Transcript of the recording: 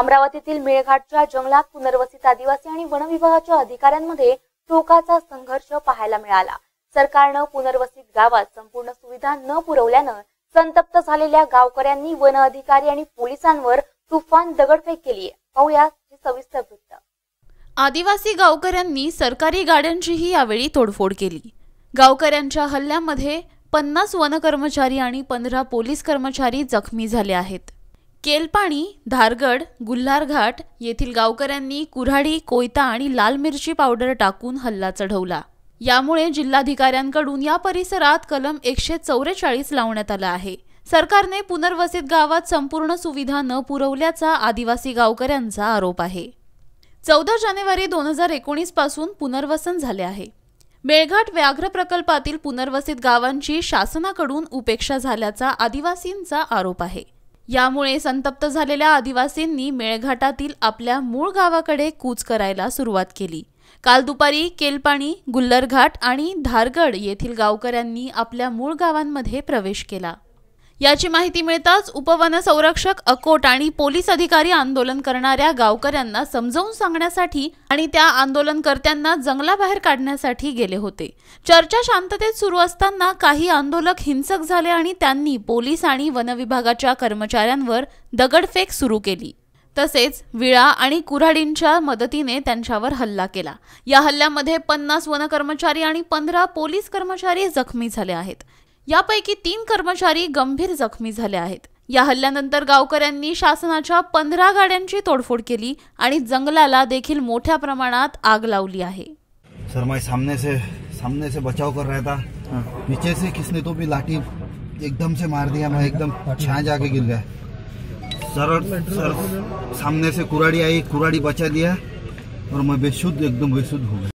अमरावतीतील मेळघाटच्या जंगलात पुनर्वसित आदिवासी आणि विभागाच्या अधिकाऱ्यांमध्ये टोकाचा संघर्ष पाहायला मिळाला सरकारनं पुनर्वसित गावात संपूर्ण सुविधा न पुरवल्यानं संतप्त झालेल्या गावकऱ्यांनी वन अधिकारी आणि पोलिसांवर तुफान दगडफेक केली पाहूया हे सविस्तर वृत्त आदिवासी गावकऱ्यांनी सरकारी गाड्यांचीही यावेळी तोडफोड केली गावकऱ्यांच्या हल्ल्यामध्ये पन्नास वनकर्मचारी आणि पंधरा पोलीस कर्मचारी जखमी झाले आहेत केलपाणी धारगड गुल्हारघाट येथील गावकऱ्यांनी कुऱ्हाडी कोयता आणि लाल मिरची पावडर टाकून हल्ला चढवला यामुळे जिल्हाधिकाऱ्यांकडून या परिसरात कलम एकशे चौवेचाळीस लावण्यात आला आहे सरकारने पुनर्वसित गावात संपूर्ण सुविधा न पुरवल्याचा आदिवासी गावकऱ्यांचा आरोप आहे चौदा जानेवारी दोन हजार एकोणीस पासून पुनर्वसन झाले आहे बेळघाट व्याघ्र प्रकल्पातील पुनर्वसित गावांची शासनाकडून उपेक्षा झाल्याचा आदिवासींचा आरोप आहे यामुळे संतप्त झालेल्या आदिवासींनी मेळघाटातील आपल्या मूळ गावाकडे कूच करायला सुरुवात केली काल दुपारी केलपाणी गुल्लरघाट आणि धारगड येथील गावकऱ्यांनी आपल्या मूळ गावांमध्ये प्रवेश केला याची माहिती मिळताच उपवन संरक्षक अकोट आणि पोलीस अधिकारी आंदोलन करणाऱ्या गावकऱ्यांना समजावून सांगण्यासाठी आणि त्या आंदोलनकर्त्यांना जंगलाबाहेर काढण्यासाठी गेले होते चर्चा शांततेत सुरू असताना काही आंदोलक हिंसक झाले आणि त्यांनी पोलीस आणि वनविभागाच्या कर्मचाऱ्यांवर दगडफेक सुरू केली तसेच विळा आणि कुऱ्हाडींच्या मदतीने त्यांच्यावर हल्ला केला या हल्ल्यामध्ये पन्नास वनकर्मचारी आणि पंधरा पोलीस कर्मचारी जखमी झाले आहेत यापैकी तीन कर्मचारी गंभीर जखमी झाले आहेत या हल्ल्यानंतर गावकऱ्यांनी शासनाच्या पंधरा गाड्यांची तोडफोड केली आणि जंगलाला देखील मोठ्या प्रमाणात आग लावली आहे सर मैं सामने से सामने से बचाव कर रहा था से किसने तो भी लाठी एकदम से मार दिया मैं एकदम छा जाके गिर गया सर सर सामने से कुराड़ी आई कुराड़ी बचा दिया और मैं बेशुद्ध एकदम बेशुद्ध हो गया